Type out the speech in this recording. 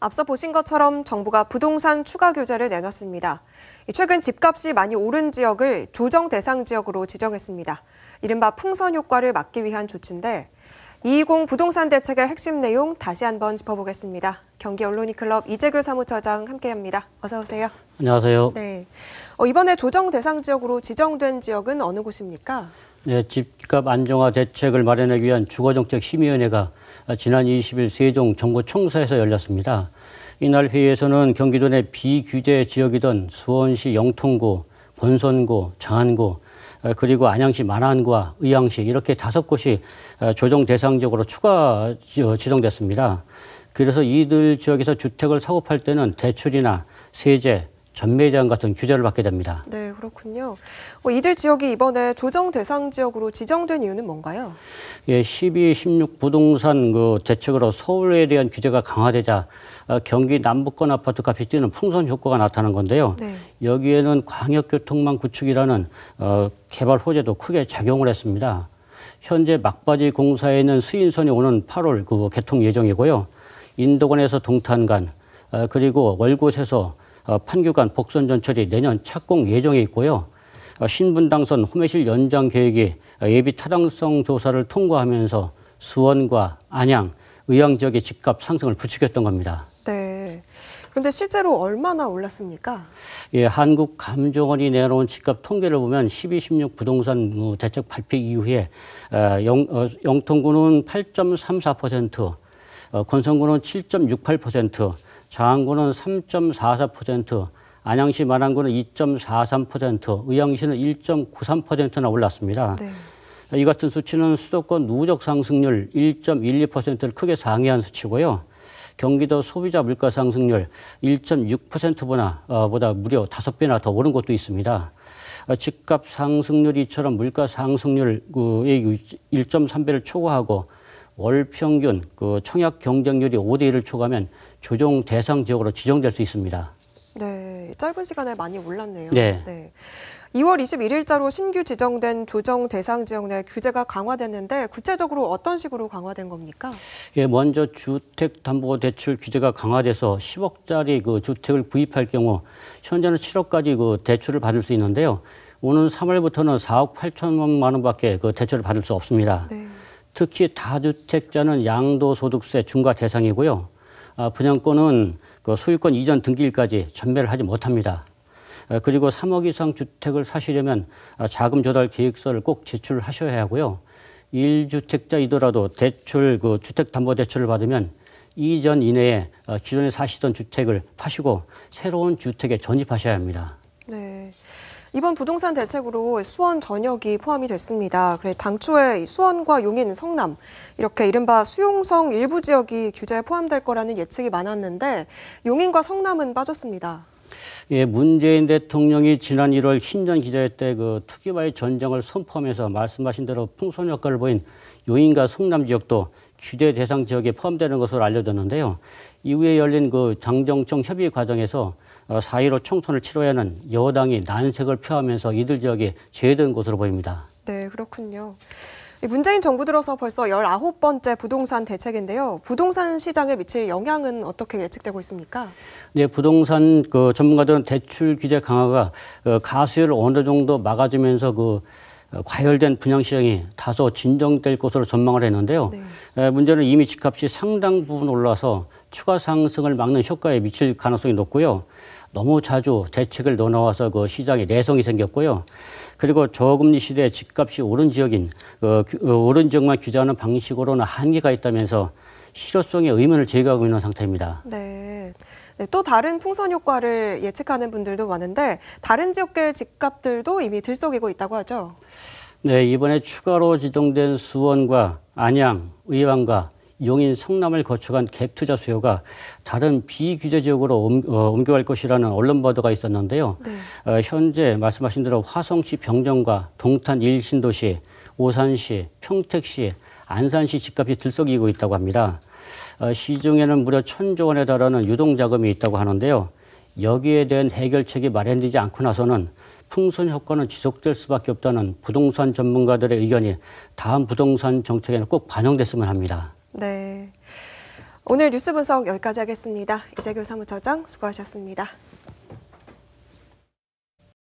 앞서 보신 것처럼 정부가 부동산 추가 규제를 내놨습니다. 최근 집값이 많이 오른 지역을 조정 대상 지역으로 지정했습니다. 이른바 풍선 효과를 막기 위한 조치인데 220 부동산 대책의 핵심 내용 다시 한번 짚어보겠습니다. 경기 언론이 클럽 이재규 사무처장 함께합니다. 어서 오세요. 안녕하세요. 네, 어, 이번에 조정 대상 지역으로 지정된 지역은 어느 곳입니까? 네, 집값 안정화 대책을 마련하기 위한 주거정책 심의위원회가 지난 20일 세종 정부청사에서 열렸습니다. 이날 회의에서는 경기도 내 비규제 지역이던 수원시 영통구, 권선구, 장안구, 어, 그리고 안양시 만안과 의왕시 이렇게 다섯 곳이 어, 조정 대상적으로 추가 어, 지정됐습니다. 그래서 이들 지역에서 주택을 사고 팔 때는 대출이나 세제, 전매장 같은 규제를 받게 됩니다. 네, 그렇군요. 어, 이들 지역이 이번에 조정 대상 지역으로 지정된 이유는 뭔가요? 예, 12, 16 부동산 그 대책으로 서울에 대한 규제가 강화되자 어, 경기 남부권 아파트 값이 뛰는 풍선 효과가 나타난 건데요. 네. 여기에는 광역교통망 구축이라는 어, 개발 호재도 크게 작용을 했습니다. 현재 막바지 공사에는 수인선이 오는 8월 그 개통 예정이고요. 인도관에서 동탄간 어, 그리고 월곶에서 어, 판교간 복선 전철이 내년 착공 예정에 있고요. 어, 신분 당선 호매실 연장 계획이 예비 타당성 조사를 통과하면서 수원과 안양, 의왕 지역의 집값 상승을 부추겼던 겁니다. 네. 그런데 실제로 얼마나 올랐습니까? 예, 한국감정원이 내놓은 집값 통계를 보면 12, 16 부동산 뭐 대책 발표 이후에 어, 영, 영통구는 8.34%, 건성구는 7.68%, 장안구는 3.44%, 안양시 만산구는 2.43%, 의왕시는 1.93%나 올랐습니다. 네. 이 같은 수치는 수도권 누적 상승률 1.12%를 크게 상회한 수치고요. 경기도 소비자 물가 상승률 1.6%보다 어, 보 무려 5배나 더 오른 곳도 있습니다. 어, 집값 상승률 이처럼 물가 상승률의 1.3배를 초과하고 월 평균 그 청약 경쟁률이 5대 1을 초과하면 조정 대상 지역으로 지정될 수 있습니다. 네, 짧은 시간에 많이 올랐네요. 네. 네. 2월 21일자로 신규 지정된 조정 대상 지역 내 규제가 강화됐는데 구체적으로 어떤 식으로 강화된 겁니까? 예, 먼저 주택담보대출 규제가 강화돼서 10억짜리 그 주택을 구입할 경우 현재는 7억까지 그 대출을 받을 수 있는데요. 오는 3월부터는 4억 8천만 원밖에 그 대출을 받을 수 없습니다. 네. 특히 다주택자는 양도소득세 중과 대상이고요. 아, 분양권은 그 소유권 이전 등기일까지 전매를 하지 못합니다. 아, 그리고 3억 이상 주택을 사시려면 아, 자금 조달 계획서를 꼭 제출하셔야 하고요. 1주택자이더라도 대출, 그 주택담보대출을 받으면 이전 이내에 아, 기존에 사시던 주택을 파시고 새로운 주택에 전입하셔야 합니다. 네. 이번 부동산 대책으로 수원 전역이 포함이 됐습니다. 그래 당초에 수원과 용인, 성남 이렇게 이른바 수용성 일부 지역이 규제에 포함될 거라는 예측이 많았는데 용인과 성남은 빠졌습니다. 예, 문재인 대통령이 지난 1월 신년 기자회 때 그 투기와의 전쟁을 선포하면서 말씀하신 대로 풍선 효과를 보인 용인과 성남 지역도 규제 대상 지역에 포함되는 것으로 알려졌는데요. 이후에 열린 그 장정청 협의 과정에서 4.15 어, 총선을 치러야 하는 여당이 난색을 표하면서 이들 지역에 제외된 것으로 보입니다. 네, 그렇군요. 문재인 정부 들어서 벌써 19번째 부동산 대책인데요. 부동산 시장에 미칠 영향은 어떻게 예측되고 있습니까? 네, 부동산 그 전문가들은 대출 규제 강화가 어, 가수요를 어느 정도 막아주면서 그 어, 과열된 분양시장이 다소 진정될 것으로 전망을 했는데요. 네. 문제는 이미 집값이 상당 부분 올라서 추가 상승을 막는 효과에 미칠 가능성이 높고요. 너무 자주 대책을 넣어놔서 그 시장에 내성이 생겼고요. 그리고 저금리 시대에 집값이 오른 지역인 어, 어, 오른 지역만 규제하는 방식으로는 한계가 있다면서 실효성에 의문을 제기하고 있는 상태입니다. 네. 네, 또 다른 풍선 효과를 예측하는 분들도 많은데 다른 지역계 집값들도 이미 들썩이고 있다고 하죠. 네, 이번에 추가로 지정된 수원과 안양, 의왕과 용인 성남을 거쳐간 갭 투자 수요가 다른 비규제 지역으로 옮, 어, 옮겨갈 것이라는 언론 보도가 있었는데요. 네. 어, 현재 말씀하신 대로 화성시 병정과 동탄 일신도시, 오산시, 평택시, 안산시 집값이 들썩이고 있다고 합니다. 어, 시중에는 무려 천조 원에 달하는 유동 자금이 있다고 하는데요. 여기에 대한 해결책이 마련되지 않고 나서는 풍선 효과는 지속될 수밖에 없다는 부동산 전문가들의 의견이 다음 부동산 정책에는 꼭 반영됐으면 합니다. 네. 오늘 뉴스 분석 여기까지 하겠습니다. 이재규 사무처장 수고하셨습니다.